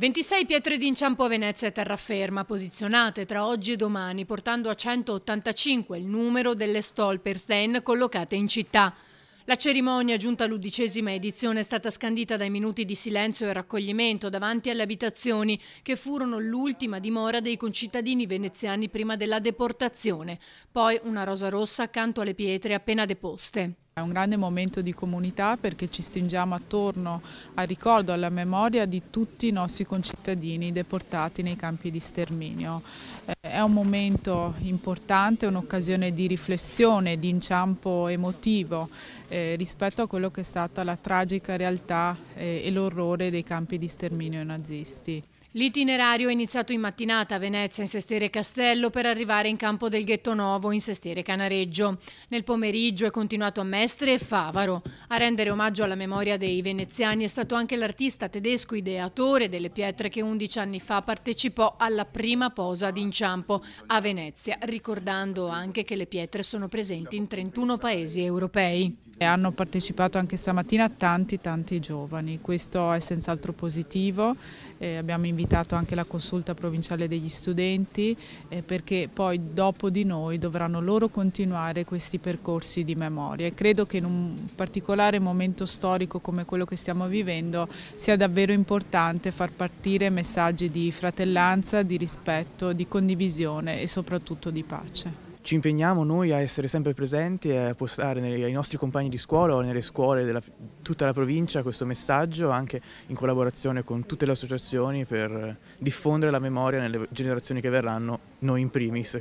26 pietre d'inciampo a Venezia e terraferma posizionate tra oggi e domani portando a 185 il numero delle stolperstein collocate in città. La cerimonia, giunta all'undicesima edizione, è stata scandita dai minuti di silenzio e raccoglimento davanti alle abitazioni che furono l'ultima dimora dei concittadini veneziani prima della deportazione, poi una rosa rossa accanto alle pietre appena deposte. È un grande momento di comunità perché ci stringiamo attorno al ricordo, alla memoria di tutti i nostri concittadini deportati nei campi di sterminio. Eh, è un momento importante, un'occasione di riflessione, di inciampo emotivo eh, rispetto a quello che è stata la tragica realtà eh, e l'orrore dei campi di sterminio nazisti. L'itinerario è iniziato in mattinata a Venezia in Sestiere Castello per arrivare in campo del Ghetto Novo in Sestiere Canareggio. Nel pomeriggio è continuato a Mestre e Favaro. A rendere omaggio alla memoria dei veneziani è stato anche l'artista tedesco ideatore delle pietre che 11 anni fa partecipò alla prima posa d'inciampo a Venezia, ricordando anche che le pietre sono presenti in 31 paesi europei. E hanno partecipato anche stamattina tanti tanti giovani, questo è senz'altro positivo, eh, abbiamo invitato invitato anche la consulta provinciale degli studenti eh, perché poi dopo di noi dovranno loro continuare questi percorsi di memoria e credo che in un particolare momento storico come quello che stiamo vivendo sia davvero importante far partire messaggi di fratellanza, di rispetto, di condivisione e soprattutto di pace ci impegniamo noi a essere sempre presenti e a postare ai nostri compagni di scuola o nelle scuole di tutta la provincia questo messaggio anche in collaborazione con tutte le associazioni per diffondere la memoria nelle generazioni che verranno, noi in primis.